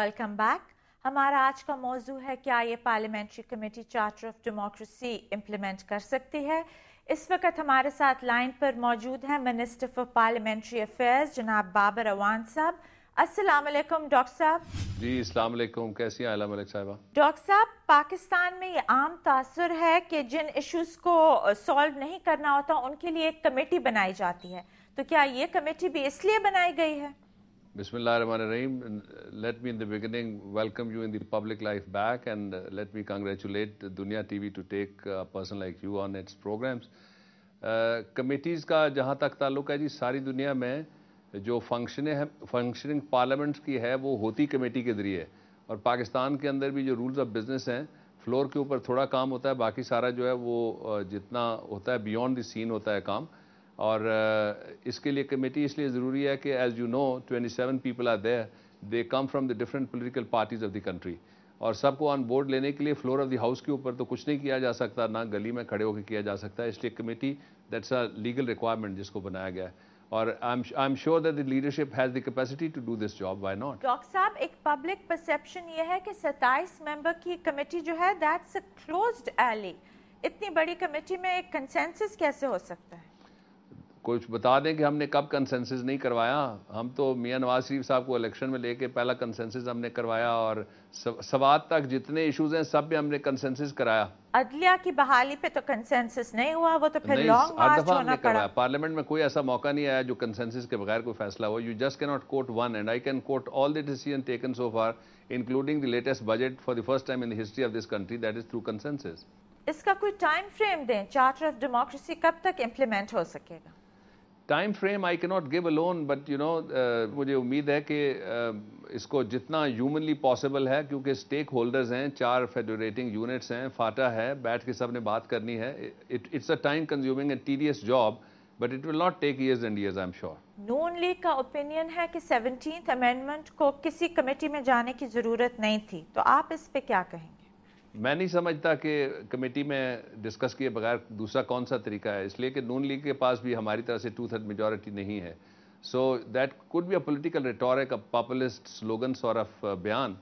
Welcome back हमारा आज का मौजू है क्या ये parliamentary committee charter of democracy implement कर सकती है इस वक्त हमारे साथ लाइन पर मौजूद हैं मिनिस्टर फॉर पार्लियामेंट्री अफेयर्स जनाब बाबर अवान साहब अस्सलाम डॉक्टर साहब जी अस्सलाम वालेकुम कैसी हैं आला मलिक साहबा डॉक्टर साहब पाकिस्तान में ये आम तासर है कि जिन इशूज को सॉल्व नहीं करना होता उनके लिए एक कमेटी बनाई जाती है तो क्या ये कमेटी भी इसलिए बनाई गई है Bismillah ar-Rahman ar-Rahim. Let me in the beginning welcome you in the public life back and let me congratulate Dunya TV to take a person like you on its programs. Committees का जहाँ तक ताल्लुक है जी सारी दुनिया में जो फंक्शनें हैं फंक्शनिंग पार्लियामेंट्स की है वो होती कमेटी के ज़रिए और पाकिस्तान के अंदर भी जो रूल्स ऑफ बिज़नेस हैं फ्लोर के ऊपर थोड़ा काम होता है बाकी सारा जो है वो जितना होता है बियॉन्ड द सीन होता है काम और इसके लिए कमेटी इसलिए ज़रूरी है कि as you know 27 people are there they come from the different political parties of the country और सबको ऑन बोर्ड लेने के लिए फ्लोर ऑफ द हाउस के ऊपर तो कुछ नहीं किया जा सकता ना गली में खड़े होकर किया जा सकता है इसलिए committee that's a legal requirement जिसको बनाया गया है और I am sure that the leadership has the capacity to do this job why not doctor साहब एक पब्लिक परसेप्शन ये है कि 27 मेंबर की कमेटी जो है दैट्स अ क्लोज्ड एली इतनी बड़ी कमेटी में एक कंसेंसस कैसे हो सकता है कुछ बता दें कि हमने कब कंसेंसस नहीं करवाया हम तो मियाँ नवाज शरीफ साहब को इलेक्शन में लेके पहला कंसेंसस हमने करवाया और सवाद तक जितने इश्यूज हैं सब में हमने कंसेंसस कराया अदलिया की बहाली पे तो कंसेंसस नहीं हुआ वो तो फिर लॉन्ग मार्च होना पड़ा पार्लियामेंट में कोई ऐसा मौका नहीं आया जो कंसेंसस के बगैर कोई फैसला हो you just can not quote one and I can quote all the decision taken so far including the latest budget for the first time in the history of this country that is through consensus इसका कोई time frame दें charter of democracy कब तक implement हो सकेगा time frame I can not give a loan but you know मुझे उम्मीद है कि uh, इसको जितना ह्यूमनली पॉसिबल है क्योंकि स्टेक होल्डर्स हैं चार फेडरेटिंग यूनिट्स हैं फाटा है बैठ के सब ने बात करनी है it it's a time consuming and tedious job but it will not take years and years I am sure Noon League का ओपिनियन है कि सेवनटीन अमेंडमेंट को किसी कमेटी में जाने की ज़रूरत नहीं थी तो आप इस पर क्या कहेंगे मैं नहीं समझता कि कमेटी में डिस्कस किए बगैर दूसरा कौन सा तरीका है इसलिए कि नून लीग के पास भी हमारी तरह से टू थर्ड मेजोरिटी नहीं है so that could be a political rhetoric a populist slogan और अफ बयान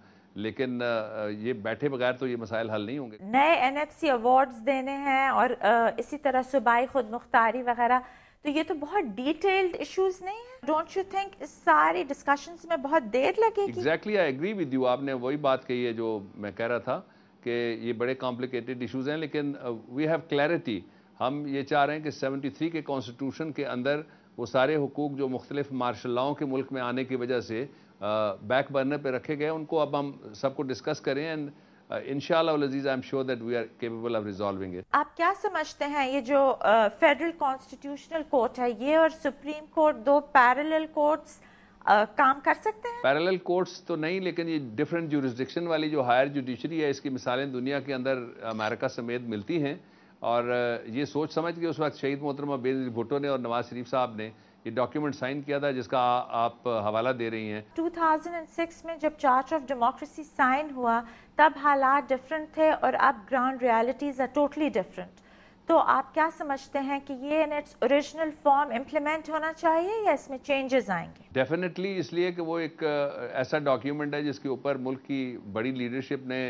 लेकिन uh, uh, ये बैठे बगैर तो ये मसाइल हल नहीं होंगे नए एन एफ सी अवार्ड्स देने हैं और uh, इसी तरह सूबाई खुद मुख्तारी वगैरह तो ये तो बहुत डिटेल्ड इश्यूज नहीं है डोंट यू थिंक इस सारी डिस्कशंस में बहुत देर लगेगी exactly I agree with you आपने वही बात कही है जो मैं कह रहा था कि ये बड़े कॉम्प्लिकेटेड इशूज हैं लेकिन वी हैव क्लैरिटी हम ये चाह रहे हैं कि 73 के कॉन्स्टिट्यूशन के अंदर वो सारे हकूक जो मुख्तलिफ मार्शल लाओं के मुल्क में आने की वजह से बैक बर्नर पर रखे गए उनको अब हम सबको डिस्कस करें एंड uh, आप क्या समझते हैं ये जो फेडरल कॉन्स्टिट्यूशनल कोर्ट है ये और सुप्रीम कोर्ट दो पैरेलल कोर्ट्स काम कर सकते हैं पैरेलल कोर्ट्स तो नहीं लेकिन ये डिफरेंट जुरिस्डिक्शन वाली जो हायर जुडिशरी है इसकी मिसालें दुनिया के अंदर अमेरिका समेत मिलती हैं और ये सोच समझ के उस वक्त शहीद मोहतरमा बेद भुट्टो ने और नवाज शरीफ साहब ने ये डॉक्यूमेंट साइन किया था जिसका आ, आप हवाला दे रही हैं 2006 में जब चार्ट ऑफ डेमोक्रेसी साइन हुआ तब हालात डिफरेंट थे और अब ground realities are totally different तो आप क्या समझते हैं कि ये in its original form implement होना चाहिए या इसमें चेंजेस आएंगे डेफिनेटली इसलिए कि वो एक ऐसा डॉक्यूमेंट है जिसके ऊपर मुल्क की बड़ी लीडरशिप ने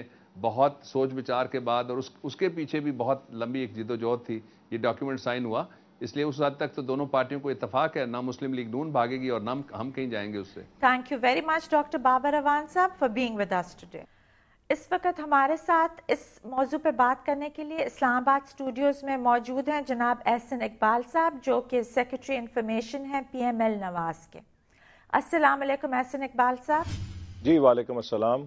बहुत सोच विचार के बाद और उस उसके पीछे भी बहुत लंबी एक जिदोजहद थी ये डॉक्यूमेंट साइन हुआ इसलिए उस हद तक तो दोनों पार्टियों को इतफाक है ना मुस्लिम लीग नून भागेगी और ना हम कहीं जाएंगे उससे thank you very much doctor Babar Awan साहब for being with us today इस वक्त हमारे साथ इस मौजू पर बात करने के लिए इस्लामाबाद स्टूडियोज़ में मौजूद हैं जनाब एहसन इकबाल साहब जो कि सेक्रेटरी इंफॉर्मेशन हैं पीएमएल नवाज के अस्सलाम वालेकुम एहसन इकबाल साहब जी वालेकुम अस्सलाम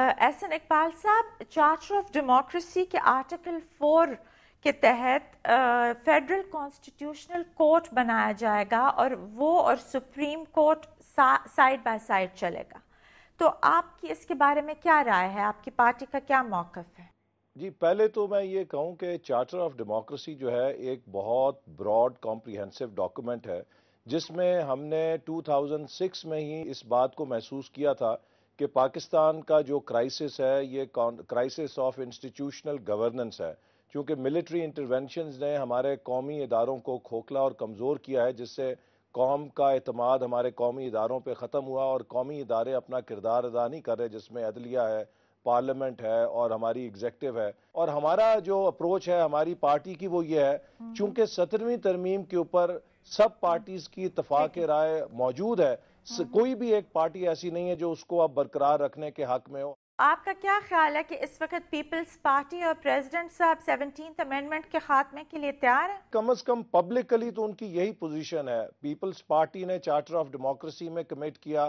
एहसन इकबाल साहब चार्टर ऑफ डेमोक्रेसी के आर्टिकल फोर के तहत फेडरल कॉन्स्टिट्यूशनल कोर्ट बनाया जाएगा और वो और supreme court side by side चलेगा तो आपकी इसके बारे में क्या राय है आपकी पार्टी का क्या मौकफ है जी पहले तो मैं ये कहूँ कि चार्टर ऑफ डेमोक्रेसी जो है एक बहुत ब्रॉड कॉम्प्रिहेंसिव डॉक्यूमेंट है जिसमें हमने 2006 में ही इस बात को महसूस किया था कि पाकिस्तान का जो क्राइसिस है ये क्राइसिस ऑफ इंस्टीट्यूशनल गवर्नेंस है क्योंकि मिलिट्री इंटरवेंशन ने हमारे कौमी इदारों को खोखला और कमज़ोर किया है जिससे कौम का अतमाद हमारे कौमी इदारों पर ख़त्म हुआ और कौमी इदारे अपना किरदार अदा नहीं कर रहे जिसमें अदलिया है पार्लियामेंट है और हमारी एग्जेक्टिव है और हमारा जो अप्रोच है हमारी पार्टी की वो ये है हम्म। चूंकि सत्रहवीं तरमीम के ऊपर सब पार्टीज की इतफा के राय मौजूद है हाँ। कोई भी एक पार्टी ऐसी नहीं है जो उसको अब बरकरार रखने के हक में हो आपका क्या ख्याल है कि इस वक्त पीपल्स पार्टी और प्रेसिडेंट साहब सेवनटीन अमेंडमेंट के खात्मे के लिए तैयार है कम से कम पब्लिकली तो उनकी यही पोजीशन है पीपल्स पार्टी ने चार्टर ऑफ डेमोक्रेसी में कमिट किया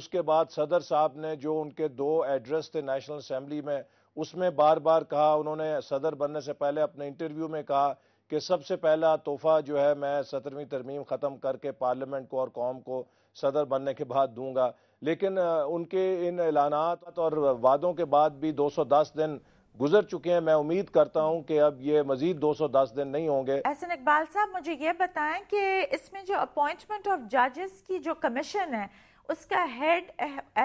उसके बाद सदर साहब ने जो उनके दो एड्रेस थे नेशनल असेंबली में उसमें बार बार कहा उन्होंने सदर बनने से पहले अपने इंटरव्यू में कहा कि सबसे पहला तोहफा जो है मैं सत्रहवीं तरमीम ख़त्म करके पार्लियामेंट को और कौम को सदर बनने के बाद दूंगा लेकिन उनके इन ऐलान और वादों के बाद भी 210 दिन गुजर चुके हैं मैं उम्मीद करता हूं कि अब ये मजीद 210 दिन नहीं होंगे एहसन इकबाल साहब मुझे ये बताएं कि इसमें जो अपॉइंटमेंट ऑफ जजेस की जो कमीशन है उसका हेड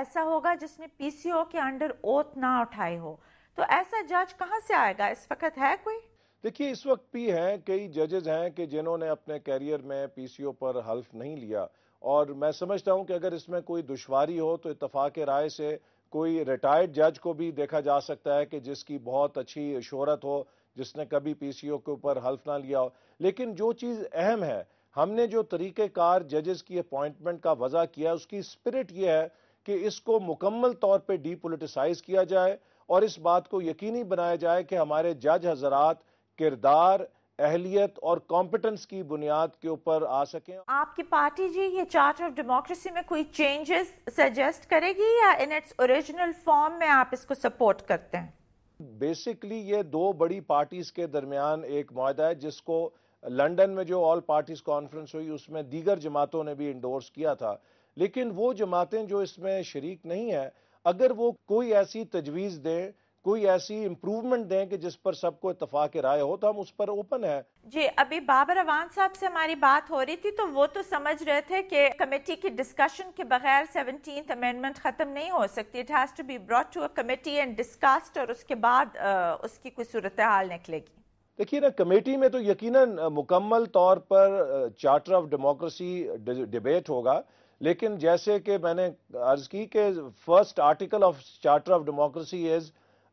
ऐसा होगा जिसने पीसीओ के अंडर ओथ ना उठाए हो तो ऐसा जज कहाँ से आएगा इस वक्त है कोई देखिए इस वक्त भी हैं कई जजेज हैं कि जिन्होंने अपने कैरियर में पीसीओ पर हल्फ नहीं लिया और मैं समझता हूं कि अगर इसमें कोई दुशारी हो तो इतफाक राय से कोई रिटायर्ड जज को भी देखा जा सकता है कि जिसकी बहुत अच्छी शहरत हो जिसने कभी पीसीओ के ऊपर हल्फ ना लिया हो लेकिन जो चीज़ अहम है हमने जो तरीक़ेकार जजेस की अपॉइंटमेंट का वजह किया उसकी स्पिरिट यह है कि इसको मुकम्मल तौर पर डीपोलिटिसाइज किया जाए और इस बात को यकीनी बनाया जाए कि हमारे जज हजरात किरदार अहलियत और कॉम्पिटेंस की बुनियाद के ऊपर आ सके आपकी पार्टी जी ये चार्टर ऑफ डेमोक्रेसी में कोई चेंजेस सजेस्ट करेगी या इन इट्स ओरिजिनल फॉर्म में आप इसको सपोर्ट करते हैं बेसिकली ये दो बड़ी पार्टीज के दरमियान एक माहा है जिसको लंदन में जो ऑल पार्टीज कॉन्फ्रेंस हुई उसमें दीगर जमातों ने भी इंडोर्स किया था लेकिन वो जमातें जो इसमें शरीक नहीं है अगर वो कोई ऐसी तजवीज़ दें कोई ऐसी इम्प्रूवमेंट दें कि जिस पर सबको इतफाक राय हो तो हम उस पर ओपन है जी अभी बाबर अवान साहब से हमारी बात हो रही थी तो वो तो समझ रहे थे कि कमेटी की डिस्कशन के बगैर सेवनटीन अमेंडमेंट खत्म नहीं हो सकती it has to be brought to a committee and discussed और उसके बाद आ, उसकी कोई सूरत हाल निकलेगी देखिए ना कमेटी में तो यकीनन मुकम्मल तौर पर चार्टर ऑफ डेमोक्रेसी डिबेट होगा लेकिन जैसे कि मैंने अर्ज की कि first article of charter of democracy is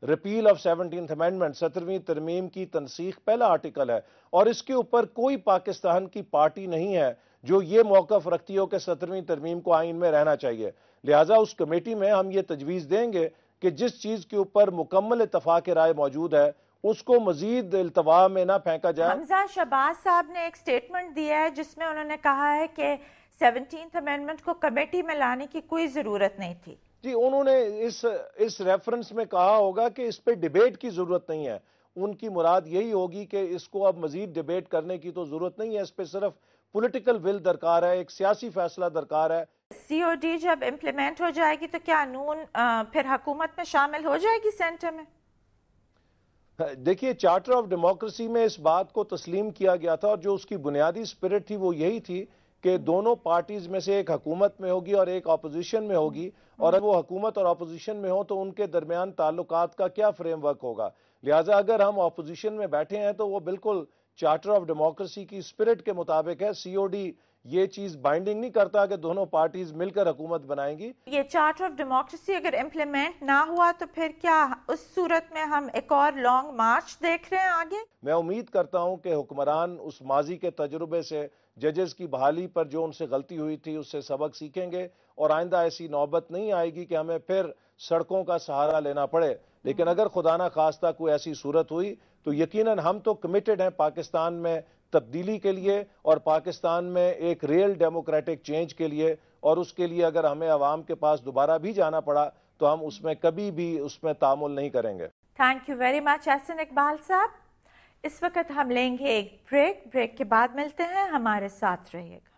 repeal of seventeen amendment सत्रहवीं तरमीम की तनसीख पहला आर्टिकल है और इसके ऊपर कोई पाकिस्तान की पार्टी नहीं है जो ये मौकफ रखती हो कि सत्रहवीं तरमीम को आइन में रहना चाहिए लिहाजा उस कमेटी में हम ये तजवीज़ देंगे कि जिस चीज़ के ऊपर मुकम्मल इतफा के राय मौजूद है उसको मजीद अल्तवा में ना फेंका जाए हमजा शबाज साहब ने एक स्टेटमेंट दिया है जिसमें उन्होंने कहा है कि सेवनटीन अमेंडमेंट को कमेटी में लाने की कोई ज़रूरत नहीं थी जी उन्होंने इस इस रेफरेंस में कहा होगा कि इस पर डिबेट की जरूरत नहीं है उनकी मुराद यही होगी कि इसको अब मजीद डिबेट करने की तो जरूरत नहीं है इस पर सिर्फ पॉलिटिकल विल दरकार है एक सियासी फैसला दरकार है डी जब इम्प्लीमेंट हो जाएगी तो क्या नून फिर हकूमत में शामिल हो जाएगी सेंटर में देखिए चार्टर ऑफ डेमोक्रेसी में इस बात को तस्लीम किया गया था और जो उसकी बुनियादी स्पिरिट थी वो यही थी कि दोनों पार्टीज़ में से एक हकूमत में होगी और एक अपोजिशन में होगी और अगर वो हकूमत और अपोजिशन में हो तो उनके दरमियान ताल्लुक का क्या फ्रेमवर्क होगा लिहाजा अगर हम अपोजिशन में बैठे हैं तो वो बिल्कुल चार्टर ऑफ डेमोक्रेसी की स्पिरिट के मुताबिक है सीओडी ये चीज बाइंडिंग नहीं करता कि दोनों पार्टीज मिलकर हुकूमत बनाएंगी ये चार्टर ऑफ डेमोक्रेसी अगर इम्प्लीमेंट ना हुआ तो फिर क्या उस सूरत में हम एक और लॉन्ग मार्च देख रहे हैं आगे मैं उम्मीद करता हूँ कि हुक्मरान उस माजी के तजुर्बे से जजेस की बहाली पर जो उनसे गलती हुई थी उससे सबक सीखेंगे और आइंदा ऐसी नौबत नहीं आएगी कि हमें फिर सड़कों का सहारा लेना पड़े लेकिन अगर खुदा ना खास्ता कोई ऐसी सूरत हुई तो यकीनन हम तो कमिटेड हैं पाकिस्तान में तब्दीली के लिए और पाकिस्तान में एक रियल डेमोक्रेटिक चेंज के लिए और उसके लिए अगर हमें आवाम के पास दोबारा भी जाना पड़ा तो हम उसमें कभी भी उसमें तामुल नहीं करेंगे thank you very much Ahsan Iqbal साहब इस वक्त हम लेंगे एक ब्रेक ब्रेक के बाद मिलते हैं हमारे साथ रहिएगा